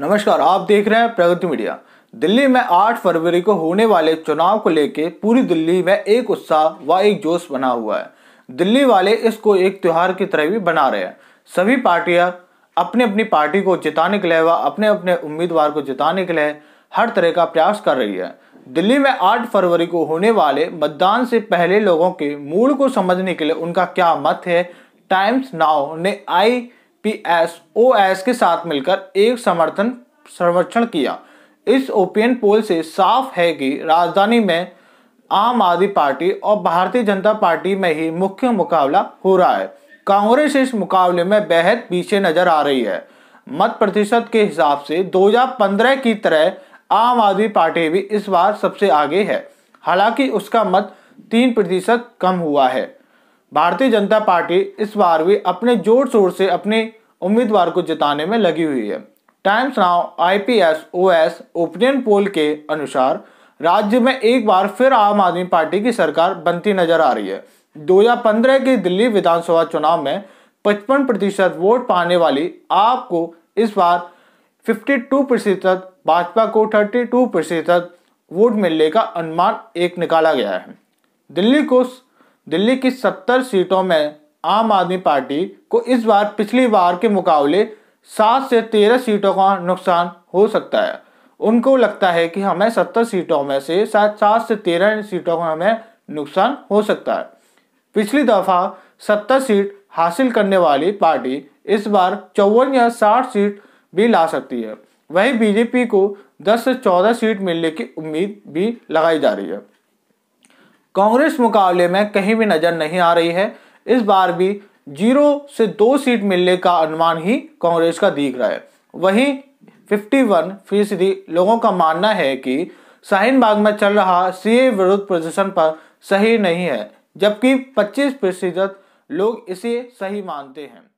नमस्कार आप देख रहे हैं प्रगति मीडिया दिल्ली में 8 फरवरी को होने वाले चुनाव को लेकर पूरी दिल्ली में एक उत्साह व एक जोश बना हुआ है दिल्ली वाले इसको एक त्यौहार की तरह भी बना रहे हैं सभी पार्टियां अपने अपनी पार्टी को जिताने के लिए व अपने अपने उम्मीदवार को जिताने के लिए हर तरह का प्रयास कर रही है दिल्ली में आठ फरवरी को होने वाले मतदान से पहले लोगों के मूड को समझने के लिए उनका क्या मत है टाइम्स नाव ने आई पीएसओएस के साथ मिलकर एक समर्थन सर्वेक्षण किया इस ओपिनियन पोल से साफ है कि राजधानी में आम आदमी पार्टी और भारतीय जनता पार्टी में ही मुख्य मुकाबला हो रहा है कांग्रेस इस मुकाबले में बेहद पीछे नजर आ रही है मत प्रतिशत के हिसाब से 2015 की तरह आम आदमी पार्टी भी इस बार सबसे आगे है हालांकि उसका मत तीन प्रतिशत कम हुआ है भारतीय जनता पार्टी इस बार भी अपने जोर शोर से अपने उम्मीदवार को जिताने में लगी हुई है Times Now Ipsos opinion poll के अनुसार राज्य में एक बार फिर आम आदमी पार्टी की सरकार बनती नजर आ रही है 2015 के दिल्ली विधानसभा चुनाव में 55 प्रतिशत वोट पाने वाली आपको इस बार 52 प्रतिशत भाजपा को 32 प्रतिशत वोट मिलने का अनुमान एक निकाला गया है दिल्ली को दिल्ली की सत्तर सीटों में आम आदमी पार्टी को इस बार पिछली बार के मुकाबले सात से तेरह सीटों का नुकसान हो सकता है उनको लगता है कि हमें सत्तर सीटों में से सात सात से तेरह सीटों का हमें नुकसान हो सकता है पिछली दफ़ा सत्तर सीट हासिल करने वाली पार्टी इस बार चौवन या साठ सीट भी ला सकती है वहीं बीजेपी को 10 से 14 सीट मिलने की उम्मीद भी लगाई जा रही है कांग्रेस मुकाबले में कहीं भी नजर नहीं आ रही है इस बार भी जीरो से दो सीट मिलने का अनुमान ही कांग्रेस का दिख रहा है वहीं 51 फीसदी लोगों का मानना है कि शाहीन बाग में चल रहा सीए विरोध प्रदर्शन पर सही नहीं है जबकि 25 प्रतिशत लोग इसे सही मानते हैं